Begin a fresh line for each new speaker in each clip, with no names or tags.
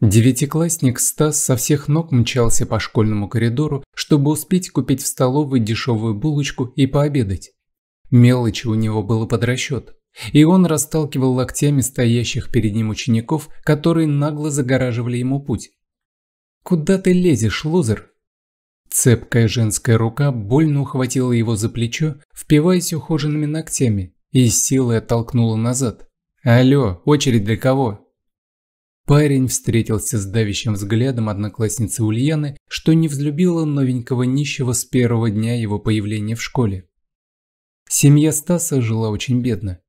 Девятиклассник Стас со всех ног мчался по школьному коридору, чтобы успеть купить в столовой дешевую булочку и пообедать. Мелочи у него было под расчет, и он расталкивал локтями стоящих перед ним учеников, которые нагло загораживали ему путь. «Куда ты лезешь, лузер?» Цепкая женская рука больно ухватила его за плечо, впиваясь ухоженными ногтями, и силой оттолкнула назад. «Алло, очередь для кого?» Парень встретился с давящим взглядом одноклассницы Ульяны, что не взлюбила новенького нищего с первого дня его появления в школе. Семья Стаса жила очень бедно.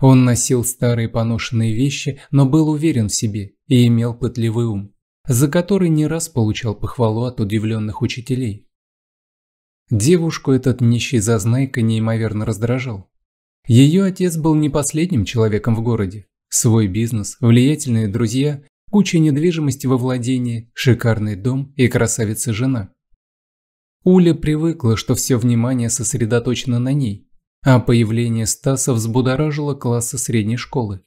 Он носил старые поношенные вещи, но был уверен в себе и имел пытливый ум, за который не раз получал похвалу от удивленных учителей. Девушку этот нищий зазнайка неимоверно раздражал. Ее отец был не последним человеком в городе, Свой бизнес, влиятельные друзья, куча недвижимости во владении, шикарный дом и красавица-жена. Уля привыкла, что все внимание сосредоточено на ней, а появление Стаса взбудоражило классы средней школы.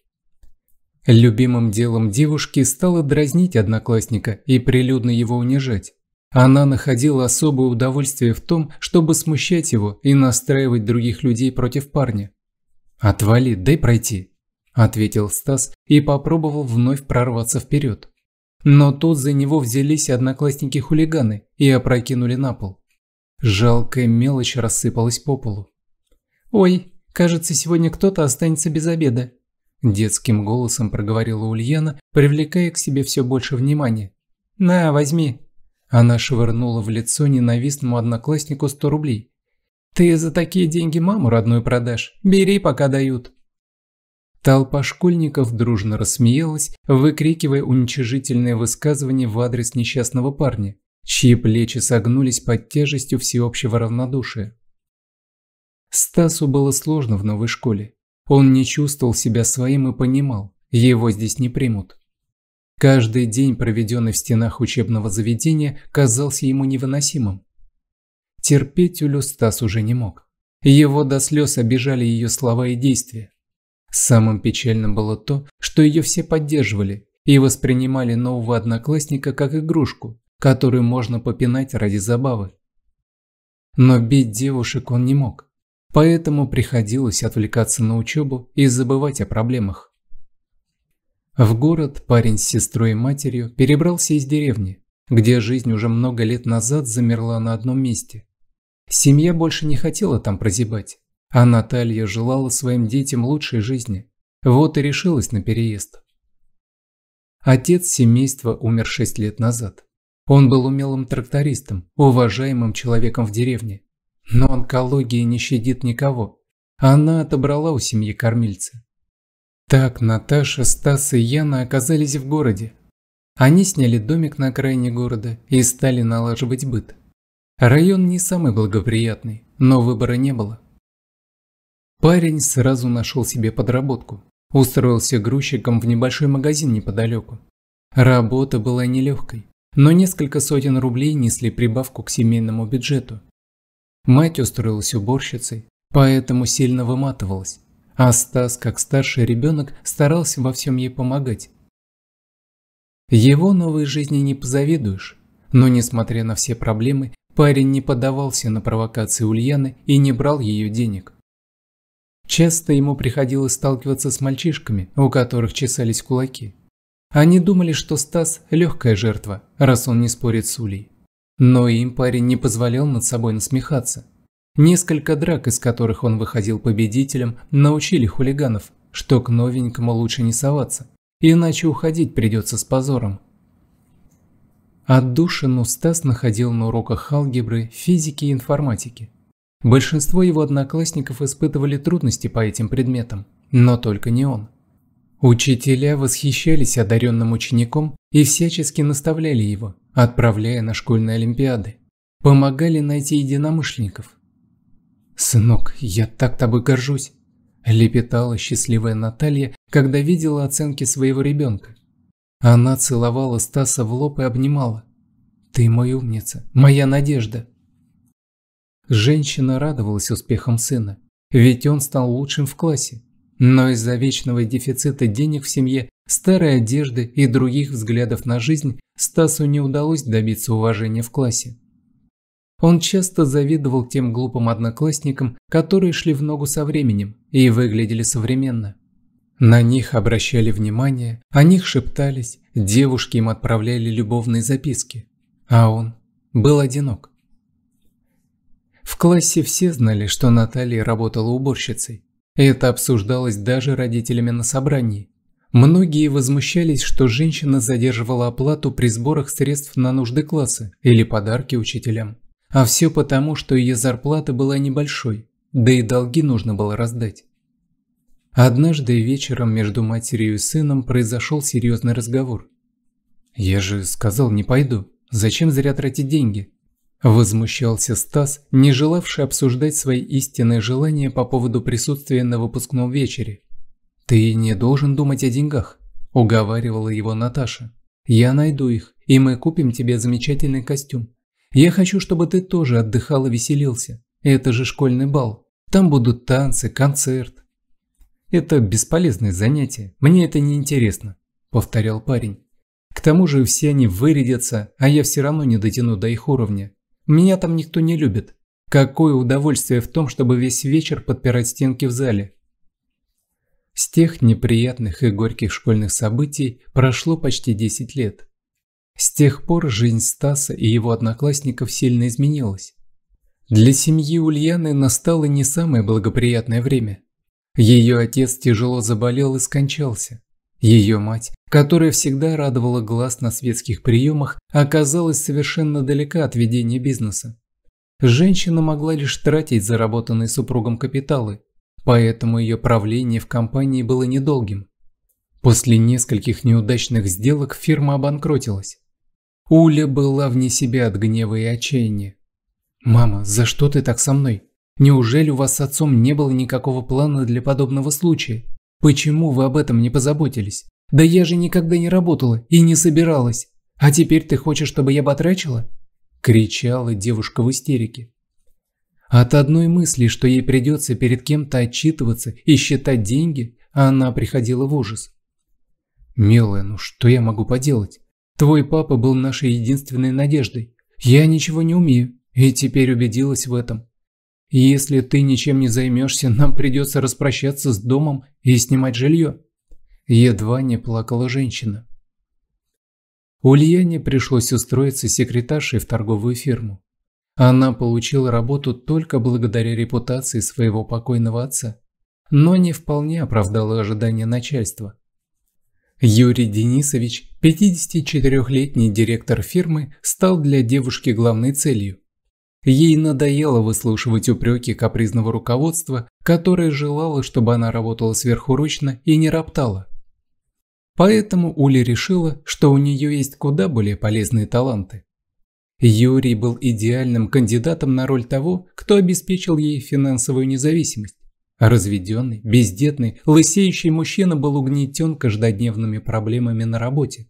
Любимым делом девушки стало дразнить одноклассника и прилюдно его унижать. Она находила особое удовольствие в том, чтобы смущать его и настраивать других людей против парня. «Отвали, дай пройти», ответил Стас и попробовал вновь прорваться вперед. Но тут за него взялись одноклассники-хулиганы и опрокинули на пол. Жалкая мелочь рассыпалась по полу. «Ой, кажется, сегодня кто-то останется без обеда», – детским голосом проговорила Ульяна, привлекая к себе все больше внимания. «На, возьми». Она швырнула в лицо ненавистному однокласснику сто рублей. «Ты за такие деньги маму родную продашь. Бери, пока дают». Толпа школьников дружно рассмеялась, выкрикивая уничижительные высказывания в адрес несчастного парня, чьи плечи согнулись под тяжестью всеобщего равнодушия. Стасу было сложно в новой школе. Он не чувствовал себя своим и понимал, его здесь не примут. Каждый день, проведенный в стенах учебного заведения, казался ему невыносимым. Терпеть Улю Стас уже не мог. Его до слез обижали ее слова и действия. Самым печальным было то, что ее все поддерживали и воспринимали нового одноклассника как игрушку, которую можно попинать ради забавы. Но бить девушек он не мог, поэтому приходилось отвлекаться на учебу и забывать о проблемах. В город парень с сестрой и матерью перебрался из деревни, где жизнь уже много лет назад замерла на одном месте. Семья больше не хотела там прозябать, а Наталья желала своим детям лучшей жизни. Вот и решилась на переезд. Отец семейства умер шесть лет назад. Он был умелым трактористом, уважаемым человеком в деревне. Но онкология не щадит никого. Она отобрала у семьи кормильца. Так Наташа, Стас и Яна оказались в городе. Они сняли домик на окраине города и стали налаживать быт. Район не самый благоприятный, но выбора не было. Парень сразу нашел себе подработку. Устроился грузчиком в небольшой магазин неподалеку. Работа была нелегкой, но несколько сотен рублей несли прибавку к семейному бюджету. Мать устроилась уборщицей, поэтому сильно выматывалась, а Стас, как старший ребенок, старался во всем ей помогать. Его новой жизни не позавидуешь, но несмотря на все проблемы, парень не поддавался на провокации Ульяны и не брал ее денег. Часто ему приходилось сталкиваться с мальчишками, у которых чесались кулаки. Они думали, что Стас – легкая жертва, раз он не спорит с Улей. Но им парень не позволял над собой насмехаться. Несколько драк, из которых он выходил победителем, научили хулиганов, что к новенькому лучше не соваться, иначе уходить придется с позором. Отдушину Стас находил на уроках алгебры, физики и информатики – Большинство его одноклассников испытывали трудности по этим предметам, но только не он. Учителя восхищались одаренным учеником и всячески наставляли его, отправляя на школьные олимпиады. Помогали найти единомышленников. «Сынок, я так тобой горжусь!» – лепетала счастливая Наталья, когда видела оценки своего ребенка. Она целовала Стаса в лоб и обнимала. «Ты мой умница, моя надежда!» Женщина радовалась успехам сына, ведь он стал лучшим в классе. Но из-за вечного дефицита денег в семье, старой одежды и других взглядов на жизнь Стасу не удалось добиться уважения в классе. Он часто завидовал тем глупым одноклассникам, которые шли в ногу со временем и выглядели современно. На них обращали внимание, о них шептались, девушки им отправляли любовные записки. А он был одинок. В классе все знали, что Наталья работала уборщицей. Это обсуждалось даже родителями на собрании. Многие возмущались, что женщина задерживала оплату при сборах средств на нужды класса или подарки учителям. А все потому, что ее зарплата была небольшой, да и долги нужно было раздать. Однажды вечером между матерью и сыном произошел серьезный разговор. «Я же сказал, не пойду. Зачем зря тратить деньги? Возмущался Стас, не желавший обсуждать свои истинные желания по поводу присутствия на выпускном вечере. «Ты не должен думать о деньгах», – уговаривала его Наташа. «Я найду их, и мы купим тебе замечательный костюм. Я хочу, чтобы ты тоже отдыхал и веселился. Это же школьный бал. Там будут танцы, концерт». «Это бесполезное занятие. Мне это не интересно», – повторял парень. «К тому же все они вырядятся, а я все равно не дотяну до их уровня. Меня там никто не любит. Какое удовольствие в том, чтобы весь вечер подпирать стенки в зале. С тех неприятных и горьких школьных событий прошло почти 10 лет. С тех пор жизнь Стаса и его одноклассников сильно изменилась. Для семьи Ульяны настало не самое благоприятное время. Ее отец тяжело заболел и скончался. Ее мать, которая всегда радовала глаз на светских приемах, оказалась совершенно далека от ведения бизнеса. Женщина могла лишь тратить заработанные супругом капиталы, поэтому ее правление в компании было недолгим. После нескольких неудачных сделок фирма обанкротилась. Уля была вне себя от гнева и отчаяния. «Мама, за что ты так со мной? Неужели у вас с отцом не было никакого плана для подобного случая?» Почему вы об этом не позаботились? Да я же никогда не работала и не собиралась. А теперь ты хочешь, чтобы я батрачила?» Кричала девушка в истерике. От одной мысли, что ей придется перед кем-то отчитываться и считать деньги, она приходила в ужас. «Милая, ну что я могу поделать? Твой папа был нашей единственной надеждой. Я ничего не умею, и теперь убедилась в этом. Если ты ничем не займешься, нам придется распрощаться с домом и снимать жилье». Едва не плакала женщина. Ульяне пришлось устроиться секретаршей в торговую фирму. Она получила работу только благодаря репутации своего покойного отца, но не вполне оправдала ожидания начальства. Юрий Денисович, 54-летний директор фирмы, стал для девушки главной целью. Ей надоело выслушивать упреки капризного руководства, которое желало, чтобы она работала сверхурочно и не роптала. Поэтому Ули решила, что у нее есть куда более полезные таланты. Юрий был идеальным кандидатом на роль того, кто обеспечил ей финансовую независимость. Разведенный, бездетный, лысеющий мужчина был угнетен каждодневными проблемами на работе.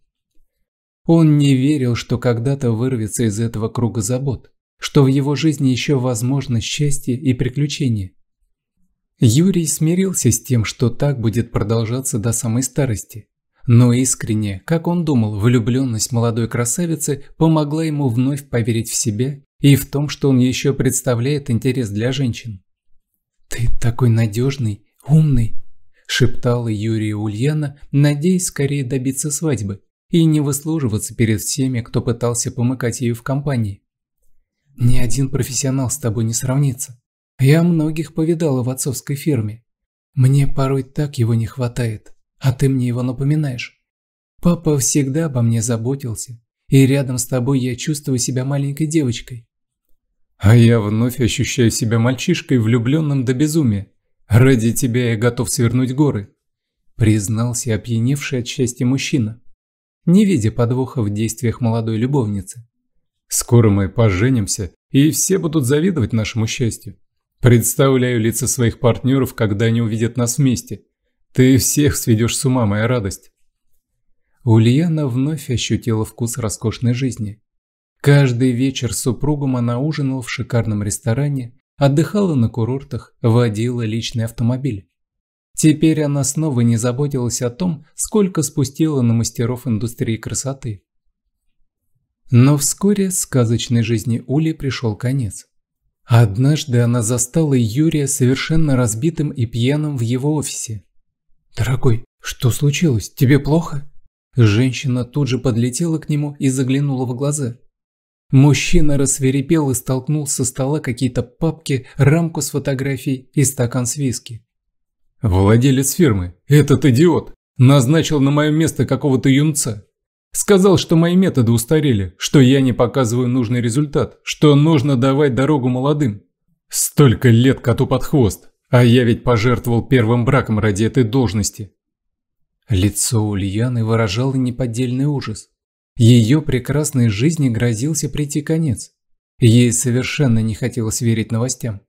Он не верил, что когда-то вырвется из этого круга забот что в его жизни еще возможно счастье и приключения. Юрий смирился с тем, что так будет продолжаться до самой старости. Но искренне, как он думал, влюбленность молодой красавицы помогла ему вновь поверить в себя и в том, что он еще представляет интерес для женщин. «Ты такой надежный, умный», – шептала Юрия Ульяна, надеясь скорее добиться свадьбы и не выслуживаться перед всеми, кто пытался помыкать ее в компании. Ни один профессионал с тобой не сравнится. Я многих повидала в отцовской фирме. Мне порой так его не хватает, а ты мне его напоминаешь. Папа всегда обо мне заботился, и рядом с тобой я чувствую себя маленькой девочкой. А я вновь ощущаю себя мальчишкой, влюбленным до безумия. Ради тебя я готов свернуть горы, признался опьяневший от счастья мужчина, не видя подвоха в действиях молодой любовницы. Скоро мы поженимся, и все будут завидовать нашему счастью. Представляю лица своих партнеров, когда они увидят нас вместе. Ты всех сведешь с ума, моя радость. Ульяна вновь ощутила вкус роскошной жизни. Каждый вечер с супругом она ужинала в шикарном ресторане, отдыхала на курортах, водила личный автомобиль. Теперь она снова не заботилась о том, сколько спустила на мастеров индустрии красоты. Но вскоре сказочной жизни Ули пришел конец. Однажды она застала Юрия совершенно разбитым и пьяным в его офисе. «Дорогой, что случилось? Тебе плохо?» Женщина тут же подлетела к нему и заглянула в глаза. Мужчина рассверепел и столкнул со стола какие-то папки, рамку с фотографией и стакан с виски. «Владелец фирмы, этот идиот, назначил на мое место какого-то юнца. Сказал, что мои методы устарели, что я не показываю нужный результат, что нужно давать дорогу молодым. Столько лет коту под хвост, а я ведь пожертвовал первым браком ради этой должности. Лицо Ульяны выражало неподдельный ужас. Ее прекрасной жизни грозился прийти конец. Ей совершенно не хотелось верить новостям.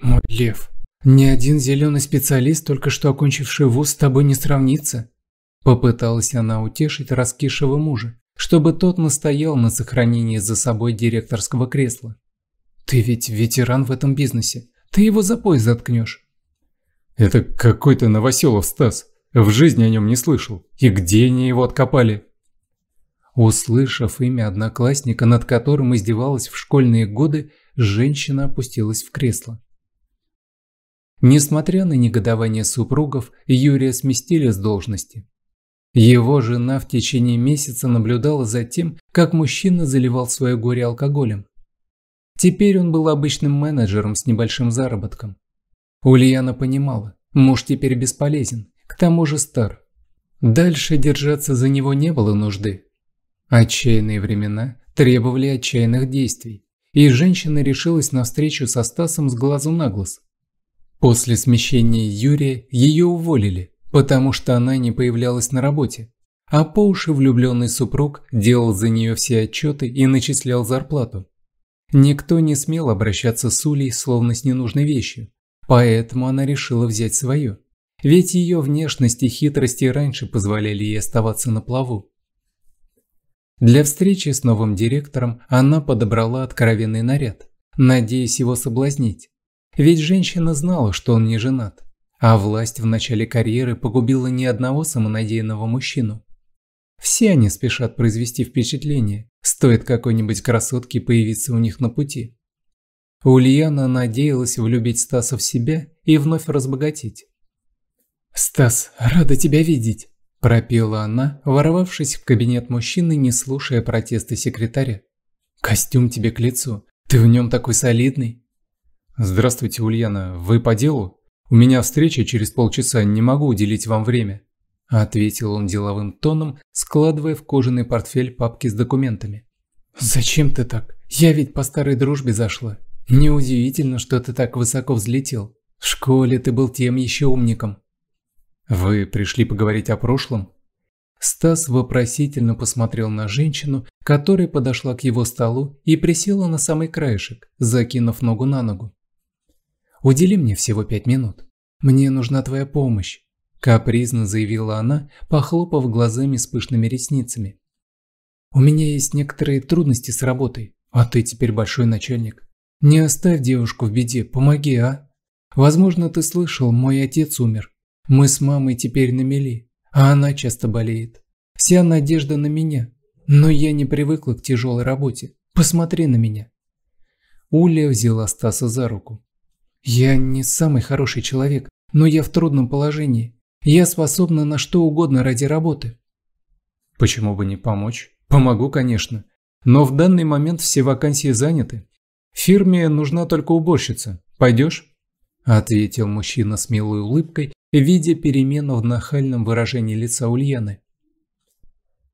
«Мой лев, ни один зеленый специалист, только что окончивший вуз, с тобой не сравнится. Попыталась она утешить раскисшего мужа, чтобы тот настоял на сохранении за собой директорского кресла. «Ты ведь ветеран в этом бизнесе. Ты его за пояс заткнешь». «Это какой-то Новоселов Стас. В жизни о нем не слышал. И где они его откопали?» Услышав имя одноклассника, над которым издевалась в школьные годы, женщина опустилась в кресло. Несмотря на негодование супругов, Юрия сместили с должности. Его жена в течение месяца наблюдала за тем, как мужчина заливал свое горе алкоголем. Теперь он был обычным менеджером с небольшим заработком. Ульяна понимала, муж теперь бесполезен, к тому же стар. Дальше держаться за него не было нужды. Отчаянные времена требовали отчаянных действий, и женщина решилась на встречу со Стасом с глазу на глаз. После смещения Юрия ее уволили, потому что она не появлялась на работе, а по уши влюбленный супруг делал за нее все отчеты и начислял зарплату. Никто не смел обращаться с Улей словно с ненужной вещью, поэтому она решила взять свое. Ведь ее внешность и хитрости раньше позволяли ей оставаться на плаву. Для встречи с новым директором она подобрала откровенный наряд, надеясь его соблазнить. Ведь женщина знала, что он не женат. А власть в начале карьеры погубила не одного самонадеянного мужчину. Все они спешат произвести впечатление, стоит какой-нибудь красотке появиться у них на пути. Ульяна надеялась влюбить Стаса в себя и вновь разбогатеть. «Стас, рада тебя видеть!» – пропела она, воровавшись в кабинет мужчины, не слушая протесты секретаря. «Костюм тебе к лицу, ты в нем такой солидный!» «Здравствуйте, Ульяна, вы по делу?» «У меня встреча через полчаса, не могу уделить вам время», – ответил он деловым тоном, складывая в кожаный портфель папки с документами. «Зачем ты так? Я ведь по старой дружбе зашла. Неудивительно, что ты так высоко взлетел. В школе ты был тем еще умником». «Вы пришли поговорить о прошлом?» Стас вопросительно посмотрел на женщину, которая подошла к его столу и присела на самый краешек, закинув ногу на ногу. Удели мне всего пять минут. Мне нужна твоя помощь», – капризно заявила она, похлопав глазами с пышными ресницами. «У меня есть некоторые трудности с работой, а ты теперь большой начальник. Не оставь девушку в беде, помоги, а? Возможно, ты слышал, мой отец умер. Мы с мамой теперь на мели, а она часто болеет. Вся надежда на меня, но я не привыкла к тяжелой работе. Посмотри на меня». Уля взяла Стаса за руку. «Я не самый хороший человек, но я в трудном положении. Я способна на что угодно ради работы». «Почему бы не помочь? Помогу, конечно. Но в данный момент все вакансии заняты. Фирме нужна только уборщица. Пойдешь?» Ответил мужчина с милой улыбкой, видя перемену в нахальном выражении лица Ульяны.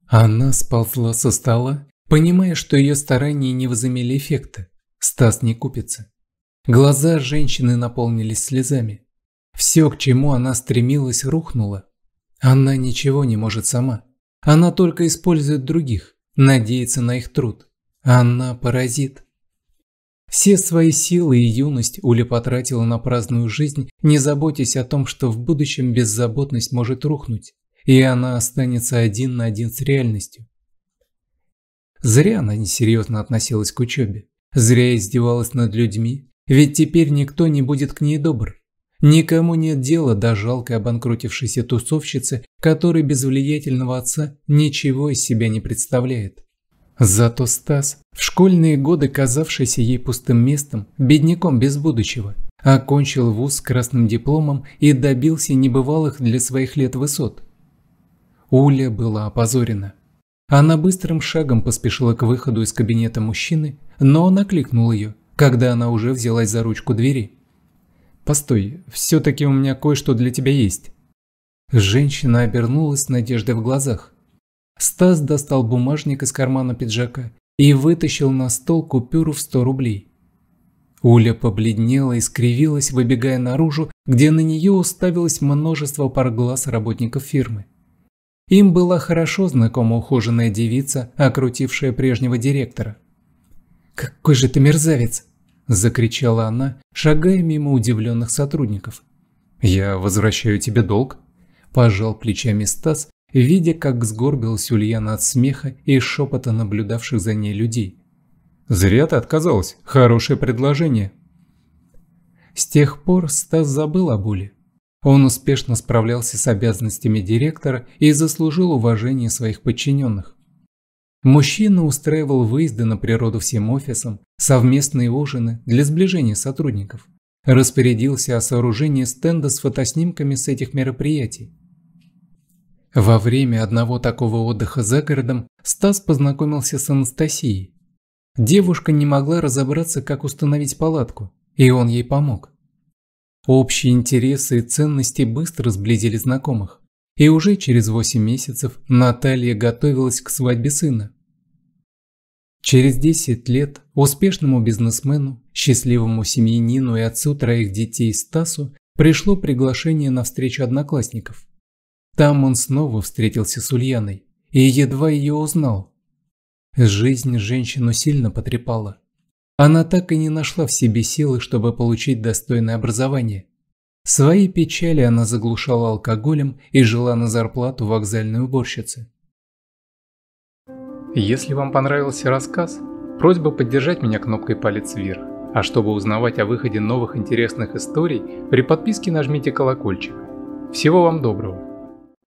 Она сползла со стола, понимая, что ее старания не возымели эффекта. Стас не купится. Глаза женщины наполнились слезами. Все, к чему она стремилась, рухнуло. Она ничего не может сама. Она только использует других, надеется на их труд. Она паразит. Все свои силы и юность Уля потратила на праздную жизнь, не заботясь о том, что в будущем беззаботность может рухнуть, и она останется один на один с реальностью. Зря она несерьезно относилась к учебе, зря издевалась над людьми, ведь теперь никто не будет к ней добр. Никому нет дела до жалкой обанкротившейся тусовщицы, которая без влиятельного отца ничего из себя не представляет. Зато Стас, в школьные годы казавшийся ей пустым местом, бедняком без будущего, окончил вуз с красным дипломом и добился небывалых для своих лет высот. Уля была опозорена. Она быстрым шагом поспешила к выходу из кабинета мужчины, но он окликнул ее – когда она уже взялась за ручку двери. «Постой, все-таки у меня кое-что для тебя есть». Женщина обернулась с надеждой в глазах. Стас достал бумажник из кармана пиджака и вытащил на стол купюру в 100 рублей. Уля побледнела и скривилась, выбегая наружу, где на нее уставилось множество пар глаз работников фирмы. Им была хорошо знакома ухоженная девица, окрутившая прежнего директора. «Какой же ты мерзавец!» – закричала она, шагая мимо удивленных сотрудников. «Я возвращаю тебе долг», – пожал плечами Стас, видя, как сгорбилась Ульяна от смеха и шепота наблюдавших за ней людей. «Зря ты отказалась. Хорошее предложение». С тех пор Стас забыл о боли. Он успешно справлялся с обязанностями директора и заслужил уважение своих подчиненных. Мужчина устраивал выезды на природу всем офисам, совместные ужины для сближения сотрудников. Распорядился о сооружении стенда с фотоснимками с этих мероприятий. Во время одного такого отдыха за городом Стас познакомился с Анастасией. Девушка не могла разобраться, как установить палатку, и он ей помог. Общие интересы и ценности быстро сблизили знакомых и уже через 8 месяцев Наталья готовилась к свадьбе сына. Через 10 лет успешному бизнесмену, счастливому семьянину и отцу троих детей Стасу пришло приглашение на встречу одноклассников. Там он снова встретился с Ульяной и едва ее узнал. Жизнь женщину сильно потрепала. Она так и не нашла в себе силы, чтобы получить достойное образование. Свои печали она заглушала алкоголем и жила на зарплату вокзальной уборщицы. Если вам понравился рассказ, просьба поддержать меня кнопкой «Палец вверх». А чтобы узнавать о выходе новых интересных историй, при подписке нажмите колокольчик. Всего вам доброго!